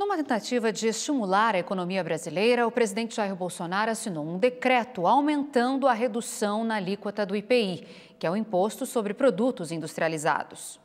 Numa tentativa de estimular a economia brasileira, o presidente Jair Bolsonaro assinou um decreto aumentando a redução na alíquota do IPI, que é o imposto sobre produtos industrializados.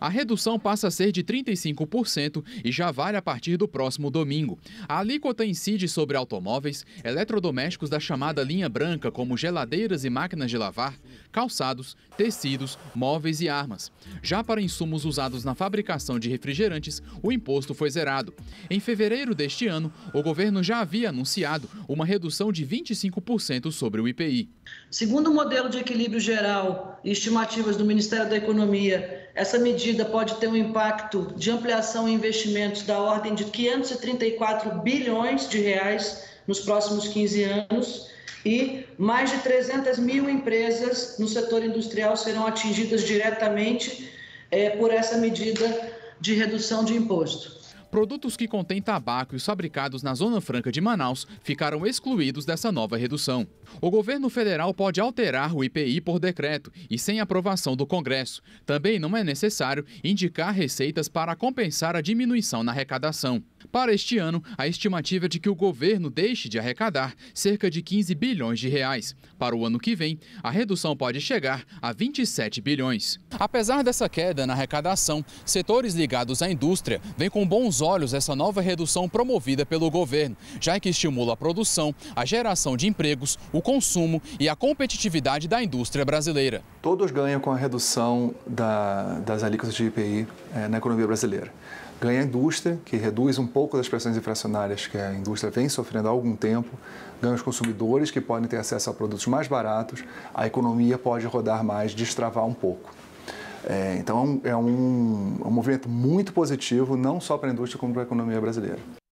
A redução passa a ser de 35% e já vale a partir do próximo domingo. A alíquota incide sobre automóveis, eletrodomésticos da chamada linha branca, como geladeiras e máquinas de lavar, calçados, tecidos, móveis e armas. Já para insumos usados na fabricação de refrigerantes, o imposto foi zerado. Em fevereiro deste ano, o governo já havia anunciado uma redução de 25% sobre o IPI. Segundo o modelo de equilíbrio geral e estimativas do Ministério da Economia, essa medida pode ter um impacto de ampliação em investimentos da ordem de 534 bilhões de reais nos próximos 15 anos e mais de 300 mil empresas no setor industrial serão atingidas diretamente é, por essa medida de redução de imposto. Produtos que contêm tabaco e os fabricados na Zona Franca de Manaus ficaram excluídos dessa nova redução. O governo federal pode alterar o IPI por decreto e sem aprovação do Congresso. Também não é necessário indicar receitas para compensar a diminuição na arrecadação. Para este ano, a estimativa é de que o governo deixe de arrecadar cerca de 15 bilhões de reais. Para o ano que vem, a redução pode chegar a 27 bilhões. Apesar dessa queda na arrecadação, setores ligados à indústria vêm com bons olhos essa nova redução promovida pelo governo, já que estimula a produção, a geração de empregos, o consumo e a competitividade da indústria brasileira. Todos ganham com a redução da, das alíquotas de IPI é, eh, na economia brasileira ganha a indústria, que reduz um pouco das pressões inflacionárias que a indústria vem sofrendo há algum tempo, ganha os consumidores, que podem ter acesso a produtos mais baratos, a economia pode rodar mais, destravar um pouco. É, então é, é um, é um movimento muito positivo, não só para a indústria, como para a economia brasileira.